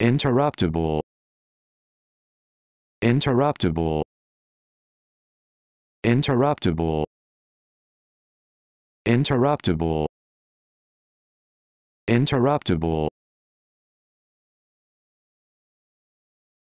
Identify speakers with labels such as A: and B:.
A: interruptible interruptible interruptible interruptible interruptible